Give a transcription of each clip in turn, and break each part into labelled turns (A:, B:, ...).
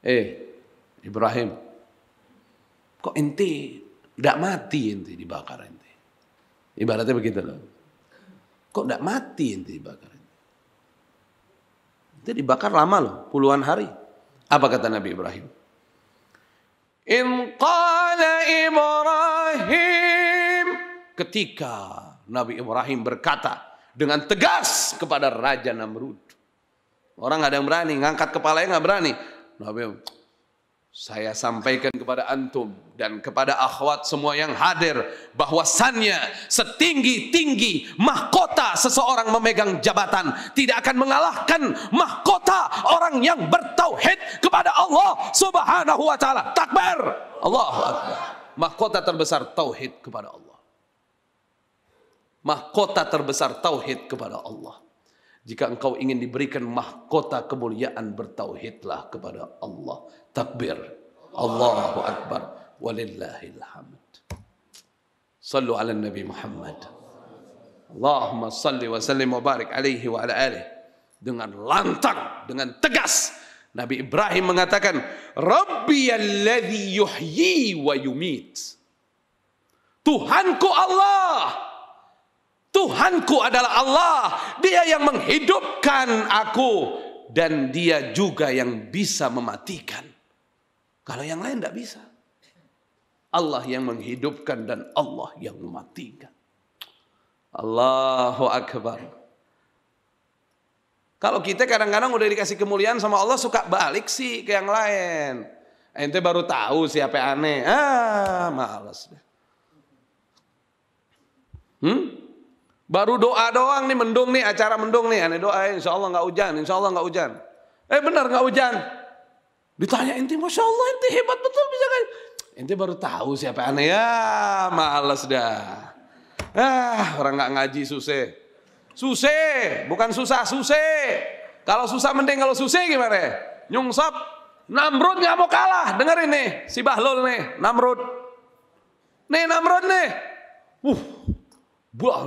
A: Eh, Ibrahim, kok inti tidak mati inti dibakar inti? Ibaratnya begitu loh. Kok tidak mati inti dibakar? inti? Inti dibakar lama loh, puluhan hari. Apa kata Nabi Ibrahim? In qala Ibrahim ketika Nabi Ibrahim berkata dengan tegas kepada Raja Namrud. Orang ada yang berani, ngangkat kepalanya nggak berani. saya sampaikan kepada antum dan kepada akhwat semua yang hadir bahwasannya setinggi-tinggi mahkota seseorang memegang jabatan tidak akan mengalahkan mahkota orang yang bertauhid kepada Allah Subhanahu wa taala. Takbir. Allah Mahkota terbesar tauhid kepada Allah. Mahkota terbesar tauhid kepada Allah. Jika engkau ingin diberikan mahkota kemuliaan, bertauhidlah kepada Allah. Takbir. Allahu Akbar. Walillahilhamd. Sallu ala Nabi Muhammad. Allahumma salli wa sallim wa barik alaihi wa ala Alih. Dengan lantang, dengan tegas. Nabi Ibrahim mengatakan, Rabbi alladhi yuhyi wa yumit. Tuhanku Allah. Allah. Tuhanku adalah Allah. Dia yang menghidupkan aku. Dan dia juga yang bisa mematikan. Kalau yang lain tidak bisa. Allah yang menghidupkan dan Allah yang mematikan. Allahu Akbar. Kalau kita kadang-kadang udah dikasih kemuliaan sama Allah suka balik sih ke yang lain. Ente baru tahu siapa aneh. Ah, malas deh. Baru doa doang nih mendung nih acara mendung nih aneh doa eh, insya Allah nggak hujan insya Allah nggak hujan. Eh benar nggak hujan. Ditanya inti masya Allah inti hebat betul bisa kan. Inti baru tahu siapa aneh ya malas dah. Ah orang nggak ngaji susah. Susah bukan susah susah. Kalau susah mending kalau susah gimana? Ya? Nyungsep. Namrud nggak mau kalah. Dengerin nih si Bahlul nih Namrud. Nih Namrud nih. Uh, Nah,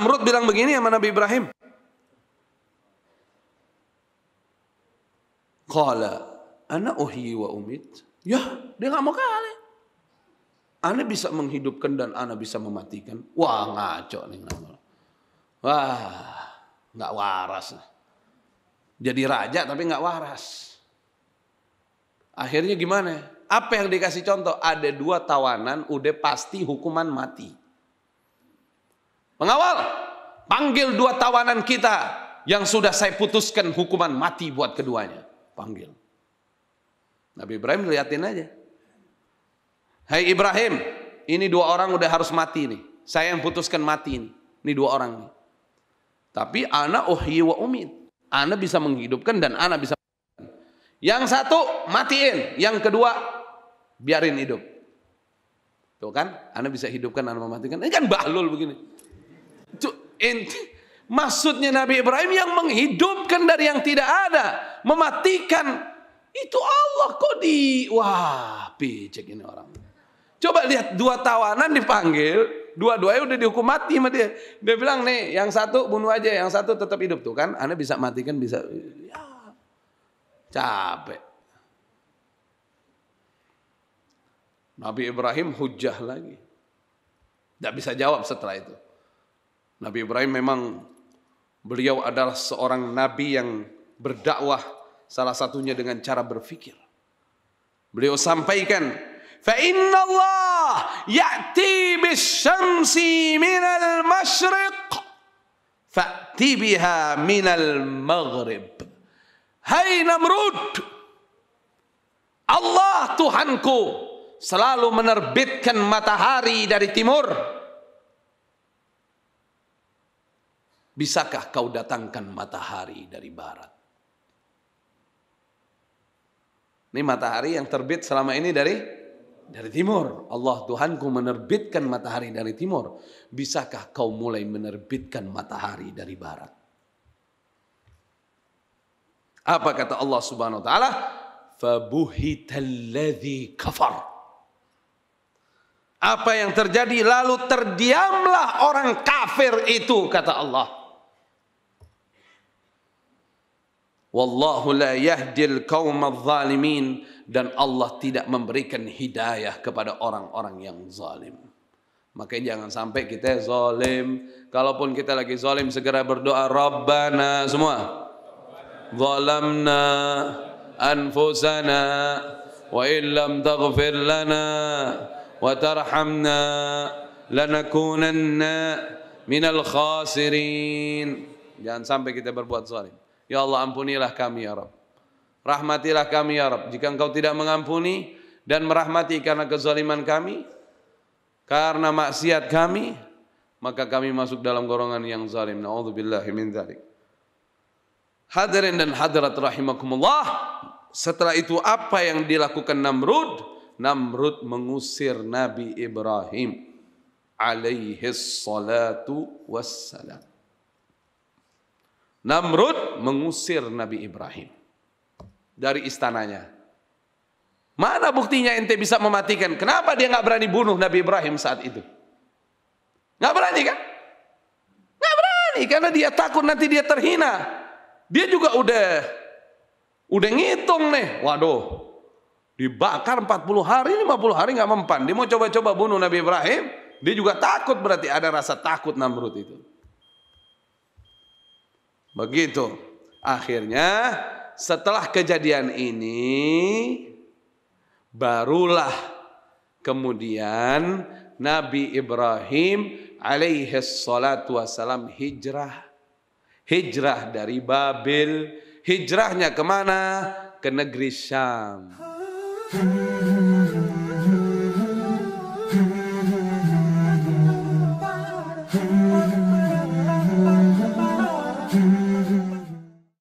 A: menurut bilang begini sama Nabi Ibrahim. Kala ana uhi wa umit. Ya, dia nggak mau kalah. Ana bisa menghidupkan dan ana bisa mematikan. Wah ngaco nih Wah, nggak waras. Jadi raja tapi nggak waras. Akhirnya gimana? Apa yang dikasih contoh? Ada dua tawanan udah pasti hukuman mati. Pengawal, panggil dua tawanan kita yang sudah saya putuskan hukuman mati buat keduanya. Panggil. Nabi Ibrahim liatin aja. Hai hey Ibrahim, ini dua orang udah harus mati nih. Saya yang putuskan mati ini. Ini dua orang nih. Tapi ana uhyi wa umid. Ana bisa menghidupkan dan ana bisa yang satu matiin, yang kedua biarin hidup. Tuh kan, Ana bisa hidupkan, Ana mematikan. Ini kan bahlul begini. Inti, maksudnya Nabi Ibrahim yang menghidupkan dari yang tidak ada, mematikan itu Allah kok di wah picek ini orang. Coba lihat dua tawanan dipanggil, dua-duanya udah dihukum mati sama dia. Dia bilang nih, yang satu bunuh aja, yang satu tetap hidup tuh kan. Anda bisa matikan bisa ya, capek. Nabi Ibrahim hujah lagi. Tidak bisa jawab setelah itu. Nabi Ibrahim memang beliau adalah seorang nabi yang berdakwah salah satunya dengan cara berpikir. Beliau sampaikan, "Fa inna Allah ya'ti bisyamsi al masyriq fa'ti biha al maghrib." Hai Namrud, Allah Tuhanku selalu menerbitkan matahari dari timur Bisakah kau datangkan matahari dari barat? Ini matahari yang terbit selama ini dari dari timur. Allah Tuhanku menerbitkan matahari dari timur. Bisakah kau mulai menerbitkan matahari dari barat? Apa kata Allah Subhanahu wa taala? Fabuhitalladzi kafar. Apa yang terjadi lalu terdiamlah orang kafir itu kata Allah. Wallahu la yahdil kaum zalimin dan Allah tidak memberikan hidayah kepada orang-orang yang zalim. Maka jangan sampai kita zalim. Kalaupun kita lagi zalim, segera berdoa Rabbana semua. Zalamna anfusana wa illam taghfir lana wa tarhamna lanakunanna minal khasirin. Jangan sampai kita berbuat zalim. Ya Allah ampunilah kami ya Rabb. Rahmatilah kami ya Rabb. Jika engkau tidak mengampuni dan merahmati karena kezaliman kami, karena maksiat kami, maka kami masuk dalam golongan yang zalim. Na'udzubillahi min dzalik. Hadirin dan hadirat rahimakumullah, setelah itu apa yang dilakukan Namrud? Namrud mengusir Nabi Ibrahim alaihi salatu wassalam. Namrud mengusir Nabi Ibrahim dari istananya. Mana buktinya ente bisa mematikan? Kenapa dia nggak berani bunuh Nabi Ibrahim saat itu? Nggak berani kan? Nggak berani karena dia takut nanti dia terhina. Dia juga udah udah ngitung nih. Waduh, dibakar 40 hari, 50 hari nggak mempan. Dia mau coba-coba bunuh Nabi Ibrahim. Dia juga takut berarti ada rasa takut Namrud itu. Begitu. Akhirnya setelah kejadian ini barulah kemudian Nabi Ibrahim alaihi salatu wasalam hijrah. Hijrah dari Babel. Hijrahnya kemana? Ke negeri Syam.